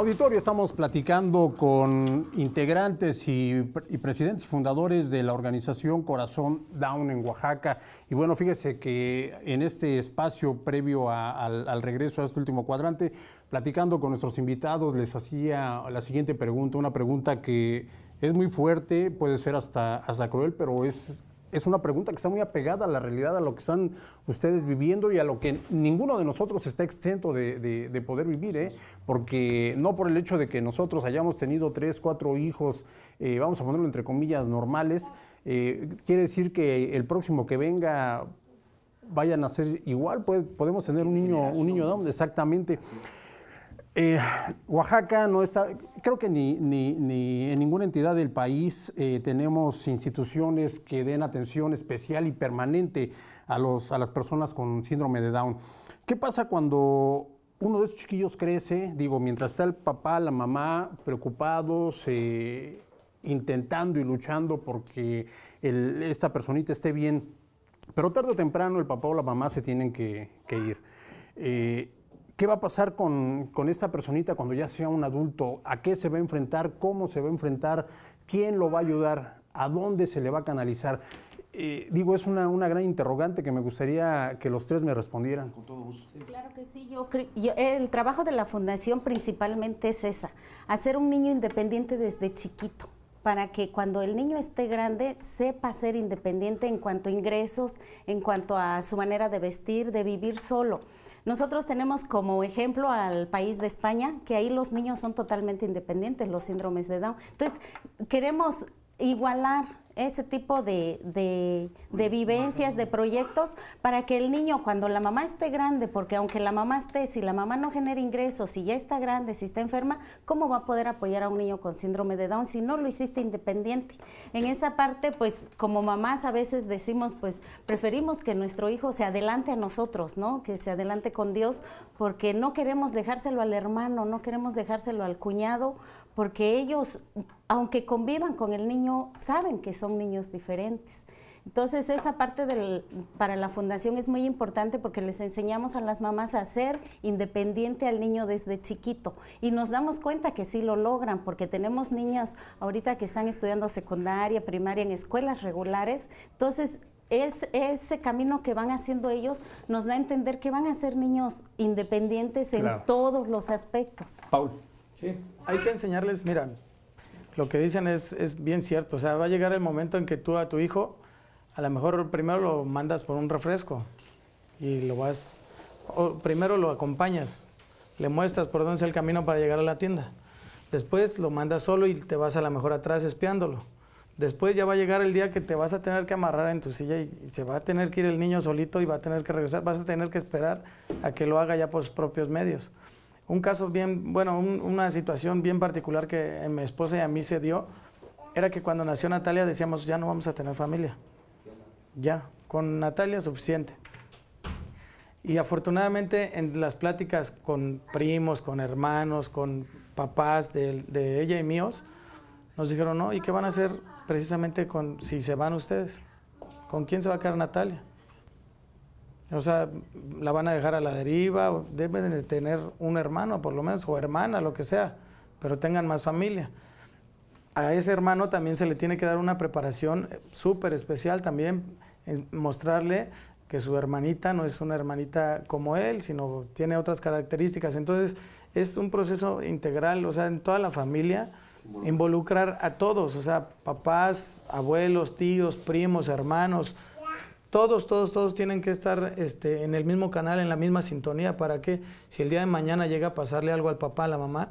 Auditorio, estamos platicando con integrantes y, presidentes fundadores de la organización Corazón Down en Oaxaca. Y bueno, fíjese que en este espacio previo al, regreso a este último cuadrante, platicando con nuestros invitados, les hacía la siguiente pregunta, una pregunta que es muy fuerte, puede ser hasta, hasta cruel, pero es es una pregunta que está muy apegada a la realidad, a lo que están ustedes viviendo y a lo que ninguno de nosotros está exento de, de, poder vivir, ¿eh? porque no por el hecho de que nosotros hayamos tenido tres, cuatro hijos, eh, vamos a ponerlo entre comillas, normales, eh, quiere decir que el próximo que venga vayan a ser igual, pues, podemos tener un niño, un niño donde exactamente. Eh, Oaxaca no está, creo que ni, en ninguna entidad del país eh, tenemos instituciones que den atención especial y permanente a, los, a las personas con síndrome de Down. ¿Qué pasa cuando uno de esos chiquillos crece? Digo, mientras está el papá, la mamá preocupados, intentando y luchando porque esta personita esté bien, pero tarde o temprano el papá o la mamá se tienen que, que ir eh, ¿Qué va a pasar con, esta personita cuando ya sea un adulto? ¿A qué se va a enfrentar? ¿Cómo se va a enfrentar? ¿Quién lo va a ayudar? ¿A dónde se le va a canalizar? Eh, digo, es una, gran interrogante que me gustaría que los tres me respondieran. Con todo gusto. Claro que sí, yo, el trabajo de la fundación principalmente es esa, hacer un niño independiente desde chiquito para que cuando el niño esté grande sepa ser independiente en cuanto a ingresos, en cuanto a su manera de vestir, de vivir solo. Nosotros tenemos como ejemplo al país de España, que ahí los niños son totalmente independientes, los síndromes de Down. Entonces, queremos igualar ese tipo de, vivencias, de proyectos, para que el niño cuando la mamá esté grande, porque aunque la mamá esté, si la mamá no genera ingresos, si ya está grande, si está enferma, ¿cómo va a poder apoyar a un niño con síndrome de Down si no lo hiciste independiente? En esa parte, pues como mamás a veces decimos, pues preferimos que nuestro hijo se adelante a nosotros, ¿no? Que se adelante con Dios, porque no queremos dejárselo al hermano, no queremos dejárselo al cuñado, porque ellos, aunque convivan con el niño, saben que son niños diferentes. Entonces esa parte del, para la fundación es muy importante porque les enseñamos a las mamás a ser independiente al niño desde chiquito y nos damos cuenta que sí lo logran porque tenemos niñas ahorita que están estudiando secundaria, primaria en escuelas regulares. Entonces es, ese camino que van haciendo ellos nos da a entender que van a ser niños independientes en todos los aspectos. Paul. Sí, hay que enseñarles, mira, lo que dicen es, bien cierto, o sea, va a llegar el momento en que tú a tu hijo, a lo mejor primero lo mandas por un refresco y lo vas, o primero lo acompañas, le muestras por dónde es el camino para llegar a la tienda, después lo mandas solo y te vas a lo mejor atrás espiándolo. Después ya va a llegar el día que te vas a tener que amarrar en tu silla y se va a tener que ir el niño solito y va a tener que regresar, vas a tener que esperar a que lo haga ya por sus propios medios. Un caso bien, bueno, una situación bien particular que mi esposa y a mí se dio, era que cuando nació Natalia decíamos, ya no vamos a tener familia. Ya, con Natalia suficiente. Y afortunadamente en las pláticas con primos, con hermanos, con papás de, de, ella y míos, nos dijeron, no, ¿y qué van a hacer precisamente con si se van ustedes? ¿Con quién se va a quedar Natalia? O sea, la van a dejar a la deriva, deben tener un hermano por lo menos, o hermana, lo que sea, pero tengan más familia. A ese hermano también se le tiene que dar una preparación eh, súper especial, también mostrarle que su hermanita no es una hermanita como él, sino tiene otras características. Entonces, es un proceso integral, o sea, en toda la familia, involucrar a todos, o sea, papás, abuelos, tíos, primos, hermanos, todos, todos, todos tienen que estar este, en el mismo canal, en la misma sintonía, para que si el día de mañana llega a pasarle algo al papá, a la mamá,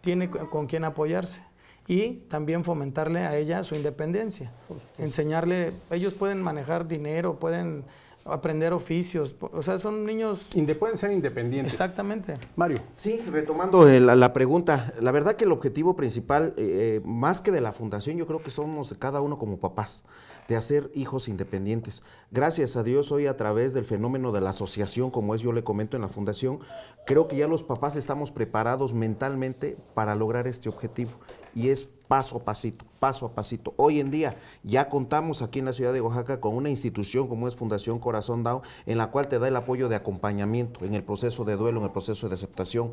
tiene con quién apoyarse. Y también fomentarle a ella su independencia. Enseñarle, ellos pueden manejar dinero, pueden aprender oficios. O sea, son niños... pueden ser independientes. Exactamente. Mario. Sí, retomando eh, la, pregunta, la verdad que el objetivo principal, eh, eh, más que de la fundación, yo creo que somos de cada uno como papás, de hacer hijos independientes. Gracias a Dios hoy a través del fenómeno de la asociación, como es yo le comento en la fundación, creo que ya los papás estamos preparados mentalmente para lograr este objetivo. Y es paso a pasito, paso a pasito. Hoy en día ya contamos aquí en la ciudad de Oaxaca con una institución como es Fundación Corazón Down, en la cual te da el apoyo de acompañamiento en el proceso de duelo, en el proceso de aceptación.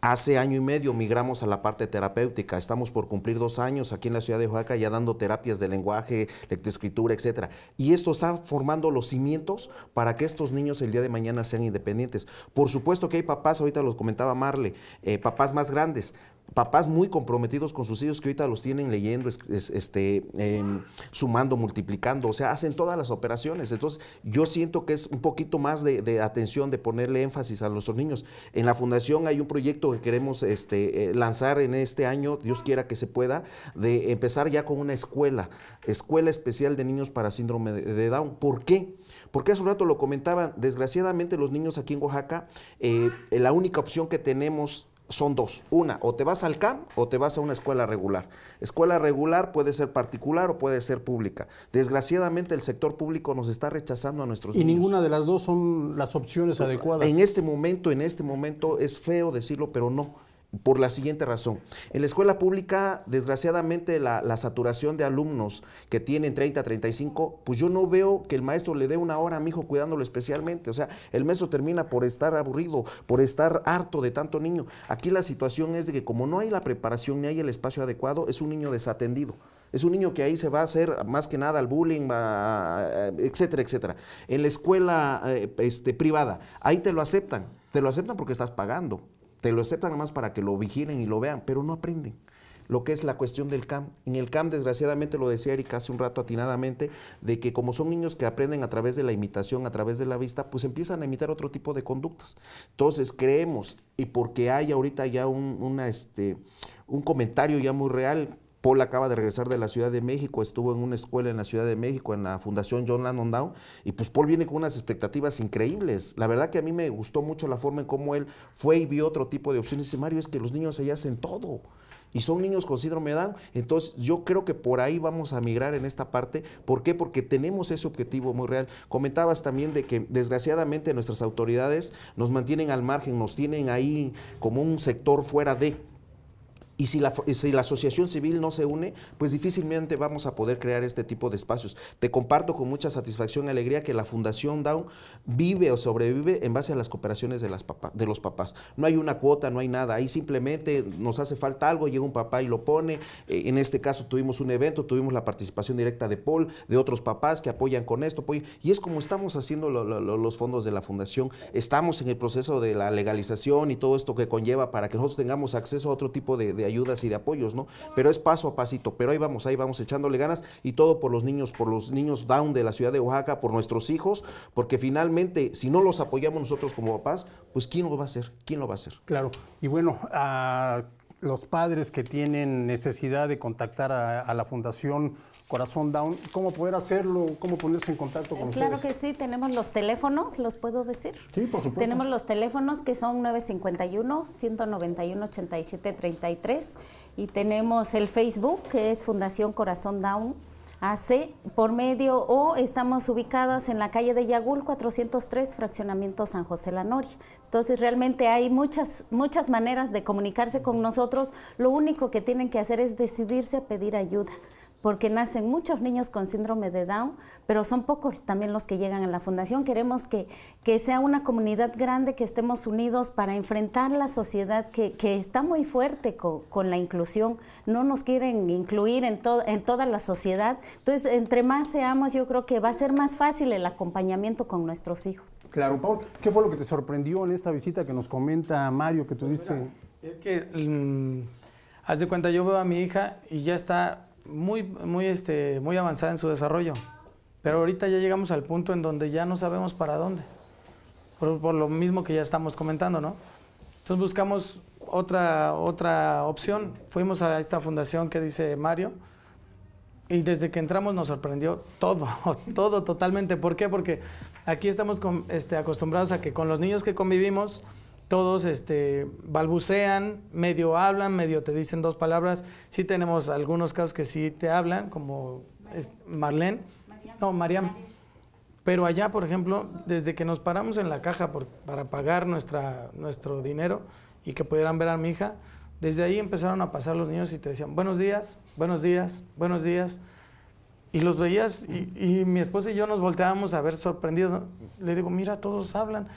Hace año y medio migramos a la parte terapéutica. Estamos por cumplir dos años aquí en la ciudad de Oaxaca ya dando terapias de lenguaje, lectoescritura, etcétera. Y esto está formando los cimientos para que estos niños el día de mañana sean independientes. Por supuesto que hay papás, ahorita los comentaba Marle, eh, papás más grandes, papás muy comprometidos con sus hijos que ahorita los tienen leyendo, este, em, sumando, multiplicando, o sea, hacen todas las operaciones. Entonces, yo siento que es un poquito más de, atención, de ponerle énfasis a nuestros niños. En la fundación hay un proyecto que queremos este, eh, lanzar en este año, Dios quiera que se pueda, de empezar ya con una escuela, escuela especial de niños para síndrome de Down. ¿Por qué? Porque hace un rato lo comentaban, desgraciadamente los niños aquí en Oaxaca, eh, la única opción que tenemos son dos. Una, o te vas al CAM o te vas a una escuela regular. Escuela regular puede ser particular o puede ser pública. Desgraciadamente el sector público nos está rechazando a nuestros y Y ninguna de las dos son las opciones adecuadas. En este momento, en este momento es feo decirlo, pero no por la siguiente razón. En la escuela pública, desgraciadamente, la, saturación de alumnos que tienen 30, 35, pues yo no veo que el maestro le dé una hora a mi hijo cuidándolo especialmente. O sea, el maestro termina por estar aburrido, por estar harto de tanto niño. Aquí la situación es de que como no hay la preparación ni hay el espacio adecuado, es un niño desatendido. Es un niño que ahí se va a hacer más que nada al bullying, etcétera, etcétera. En la escuela eh, este, privada, ahí te lo aceptan. Te lo aceptan porque estás pagando te lo aceptan más para que lo vigilen y lo vean, pero no aprenden lo que es la cuestión del CAM. En el CAM, desgraciadamente, lo decía Erika hace un rato atinadamente, de que como son niños que aprenden a través de la imitación, a través de la vista, pues empiezan a imitar otro tipo de conductas. Entonces, creemos, y porque hay ahorita ya un, este, un comentario ya muy real Paul acaba de regresar de la Ciudad de México, estuvo en una escuela en la Ciudad de México, en la Fundación John Lennon Down, y pues Paul viene con unas expectativas increíbles. La verdad que a mí me gustó mucho la forma en cómo él fue y vio otro tipo de opciones. Y dice, Mario, es que los niños allá hacen todo. Y son niños con síndrome Down. Entonces yo creo que por ahí vamos a migrar en esta parte. ¿Por qué? Porque tenemos ese objetivo muy real. Comentabas también de que desgraciadamente nuestras autoridades nos mantienen al margen, nos tienen ahí como un sector fuera de y si, la, asociación civil no se une, pues difícilmente vamos a poder crear este tipo de espacios. Te comparto con mucha satisfacción y alegría que la Fundación Down vive o sobrevive en base a las cooperaciones de, las de los papás. No hay una cuota, no hay nada. Ahí simplemente nos hace falta algo, llega un papá y lo pone. Eh, en este caso tuvimos un evento, tuvimos la participación directa de Paul, de otros papás que apoyan con esto. Y es como estamos haciendo los fondos de la Fundación. Estamos en el proceso de la legalización y todo esto que conlleva para que nosotros tengamos acceso a otro tipo de ayudas y de apoyos, ¿no? Pero es paso a pasito, pero ahí vamos, ahí vamos echándole ganas y todo por los niños, por los niños down de la ciudad de Oaxaca, por nuestros hijos, porque finalmente si no los apoyamos nosotros como papás, pues ¿quién lo va a hacer? ¿Quién lo va a hacer? Claro, y bueno, a ah, los padres que tienen necesidad de contactar a, la Fundación Corazón Down, cómo poder hacerlo, cómo ponerse en contacto con claro ustedes. Claro que sí, tenemos los teléfonos, los puedo decir. Sí, por supuesto. Tenemos los teléfonos que son 951-191-8733 y tenemos el Facebook que es Fundación Corazón Down AC por medio o estamos ubicadas en la calle de Yagul 403 fraccionamiento San José La Noria. Entonces realmente hay muchas muchas maneras de comunicarse con nosotros. Lo único que tienen que hacer es decidirse a pedir ayuda porque nacen muchos niños con síndrome de Down, pero son pocos también los que llegan a la fundación. Queremos que, sea una comunidad grande, que estemos unidos para enfrentar la sociedad que, está muy fuerte con, la inclusión. No nos quieren incluir en, en toda la sociedad. Entonces, entre más seamos, yo creo que va a ser más fácil el acompañamiento con nuestros hijos. Claro, Paul, ¿qué fue lo que te sorprendió en esta visita que nos comenta Mario, que tú pues dices? Es que, mm, haz de cuenta, yo veo a mi hija y ya está muy, muy, este, muy avanzada en su desarrollo. Pero ahorita ya llegamos al punto en donde ya no sabemos para dónde. Por, lo mismo que ya estamos comentando, ¿no? Entonces buscamos otra, otra opción. Fuimos a esta fundación que dice Mario. Y desde que entramos nos sorprendió todo, todo totalmente. ¿Por qué? Porque aquí estamos este, acostumbrados a que con los niños que convivimos, todos este, balbucean, medio hablan, medio te dicen dos palabras. Sí tenemos algunos casos que sí te hablan, como Marlene, no, Mariam. Pero allá, por ejemplo, desde que nos paramos en la caja para pagar nuestra, nuestro dinero y que pudieran ver a mi hija, desde ahí empezaron a pasar los niños y te decían, buenos días, buenos días, buenos días. Y los veías y, mi esposa y yo nos volteábamos a ver sorprendidos. Le digo, mira, todos hablan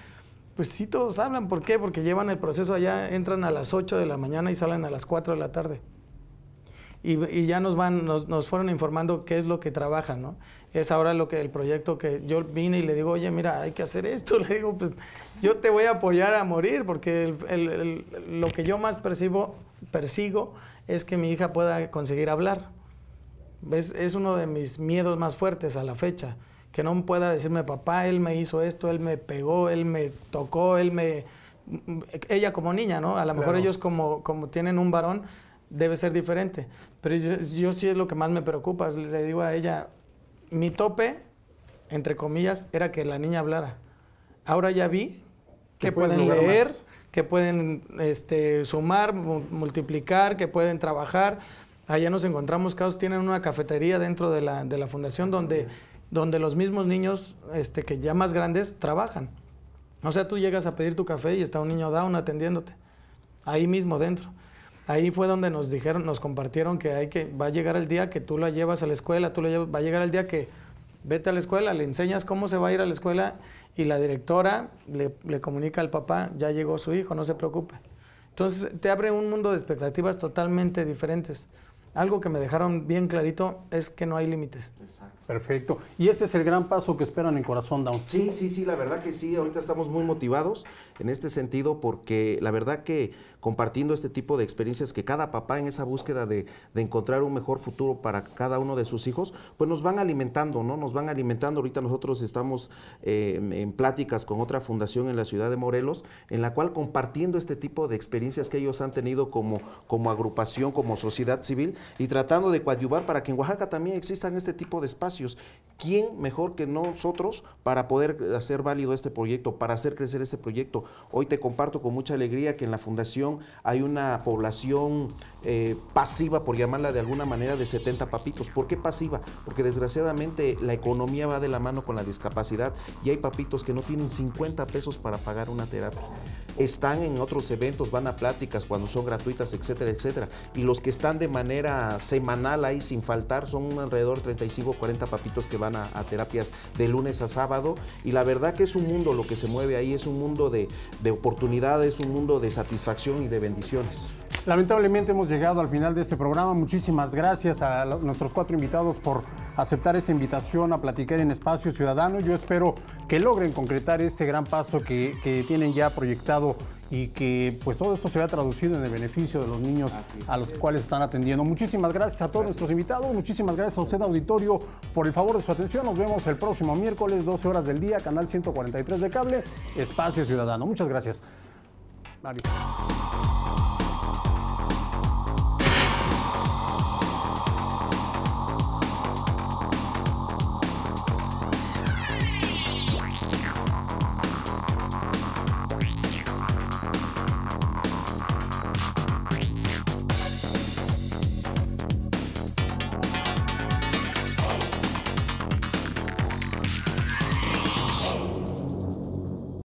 pues sí todos hablan. ¿Por qué? Porque llevan el proceso allá, entran a las 8 de la mañana y salen a las 4 de la tarde. Y, ya nos van, nos, nos, fueron informando qué es lo que trabajan, ¿no? Es ahora lo que el proyecto que yo vine y le digo, oye, mira, hay que hacer esto. Le digo, pues yo te voy a apoyar a morir, porque lo que yo más percibo, persigo es que mi hija pueda conseguir hablar. es uno de mis miedos más fuertes a la fecha que no pueda decirme, papá, él me hizo esto, él me pegó, él me tocó, él me... Ella como niña, ¿no? A lo mejor ellos como, como tienen un varón, debe ser diferente. Pero yo, sí es lo que más me preocupa. Le digo a ella, mi tope, entre comillas, era que la niña hablara. Ahora ya vi que pueden leer, que pueden este, sumar, multiplicar, que pueden trabajar. Allá nos encontramos casos, tienen una cafetería dentro de la, fundación donde donde los mismos niños este, que ya más grandes trabajan. O sea, tú llegas a pedir tu café y está un niño down atendiéndote, ahí mismo dentro. Ahí fue donde nos dijeron, nos compartieron que hay que va a llegar el día que tú la llevas a la escuela, tú va a llegar el día que vete a la escuela, le enseñas cómo se va a ir a la escuela y la directora le, le comunica al papá, ya llegó su hijo, no se preocupe. Entonces te abre un mundo de expectativas totalmente diferentes algo que me dejaron bien clarito es que no hay límites. Perfecto. Y este es el gran paso que esperan en Corazón Down. Sí, sí, sí, la verdad que sí. Ahorita estamos muy motivados en este sentido porque la verdad que compartiendo este tipo de experiencias que cada papá en esa búsqueda de, encontrar un mejor futuro para cada uno de sus hijos, pues nos van alimentando, ¿no? Nos van alimentando. Ahorita nosotros estamos em, en pláticas con otra fundación en la ciudad de Morelos, en la cual compartiendo este tipo de experiencias que ellos han tenido como agrupación, como sociedad civil, y tratando de coadyuvar para que en Oaxaca también existan este tipo de espacios. ¿Quién mejor que nosotros para poder hacer válido este proyecto, para hacer crecer este proyecto? Hoy te comparto con mucha alegría que en la Fundación hay una población eh, pasiva, por llamarla de alguna manera, de 70 papitos. ¿Por qué pasiva? Porque desgraciadamente la economía va de la mano con la discapacidad y hay papitos que no tienen 50 pesos para pagar una terapia están en otros eventos, van a pláticas cuando son gratuitas, etcétera, etcétera. Y los que están de manera semanal ahí sin faltar son alrededor de 35 o 40 papitos que van a, terapias de lunes a sábado. Y la verdad que es un mundo lo que se mueve ahí, es un mundo de, de oportunidades, un mundo de satisfacción y de bendiciones. Lamentablemente hemos llegado al final de este programa. Muchísimas gracias a nuestros cuatro invitados por aceptar esa invitación a platicar en Espacio Ciudadano. Yo espero que logren concretar este gran paso que tienen ya proyectado y que pues todo esto se vea traducido en el beneficio de los niños a los cuales están atendiendo. Muchísimas gracias a todos nuestros invitados, muchísimas gracias a usted auditorio por el favor de su atención. Nos vemos el próximo miércoles 12 horas del día, canal 143 de cable, Espacio Ciudadano. Muchas gracias.